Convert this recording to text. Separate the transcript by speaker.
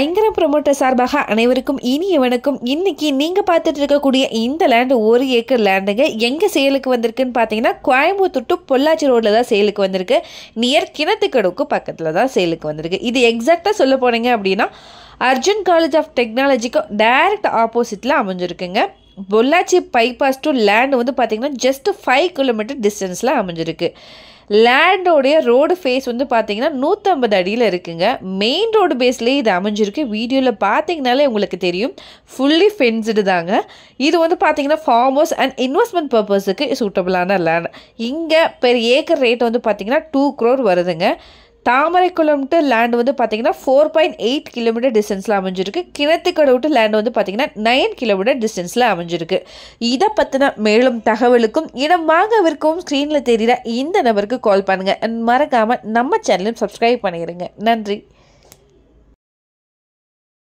Speaker 1: ஐங்கர promoter சார்பாக அனைவருக்கும் இனியவனுக்கும் இன்னைக்கு நீங்கள் பார்த்துட்டு இருக்கக்கூடிய இந்த லேண்டு ஒரு ஏக்கர் லேண்டுங்க எங்க சேலுக்கு வந்திருக்குன்னு பார்த்தீங்கன்னா கோயம்புத்தூர் டு பொள்ளாச்சி ரோட்டில் தான் சேலுக்கு வந்திருக்கு நியர் கிணத்துக்கடுக்கு பக்கத்தில் தான் சேலுக்கு வந்திருக்கு இது எக்ஸாக்டா சொல்ல போனீங்க அப்படின்னா அர்ஜுன் காலேஜ் ஆஃப் டெக்னாலஜிக்கு டைரக்ட் ஆப்போசிட்டில் அமைஞ்சிருக்குங்க பொள்ளாச்சி பைபாஸ் டு லேண்டு வந்து பார்த்தீங்கன்னா ஜஸ்ட் ஃபைவ் கிலோமீட்டர் டிஸ்டன்ஸில் அமைஞ்சிருக்கு லேண்டோடைய ரோடு ஃபேஸ் வந்து பார்த்தீங்கன்னா நூற்றம்பது அடியில் இருக்குங்க மெயின் ரோடு பேஸ்லேயே இது அமைஞ்சிருக்கு வீடியோவில் பார்த்தீங்கனாலே உங்களுக்கு தெரியும் ஃபுல்லி ஃபென்ஸ்டு தாங்க இது வந்து பார்த்தீங்கன்னா ஃபார்மர்ஸ் அண்ட் இன்வெஸ்ட்மெண்ட் பர்பஸுக்கு சூட்டபிளான லேண்ட் இங்கே பெர் ஏக்கர் ரேட் வந்து பார்த்தீங்கன்னா டூ க்ரோர் வருதுங்க தாமரைக்குளம் டு லேண்ட் வந்து பார்த்தீங்கன்னா ஃபோர் பாயிண்ட் எயிட் கிலோமீட்டர் டிஸ்டன்ஸில் அமைஞ்சிருக்கு கிணத்துக்கடவு டு லேண்ட் வந்து பார்த்தீங்கன்னா நைன் கிலோமீட்டர் டிஸ்டன்ஸில் அமைஞ்சிருக்கு இதை பற்றின மேலும் தகவலுக்கும் இடம் வாங்கவிற்கும் ஸ்க்ரீனில் தெரிகிற இந்த நபருக்கு கால் பண்ணுங்கள் அண்ட் மறக்காமல் நம்ம சேனலையும் சப்ஸ்கிரைப் பண்ணிடுங்க நன்றி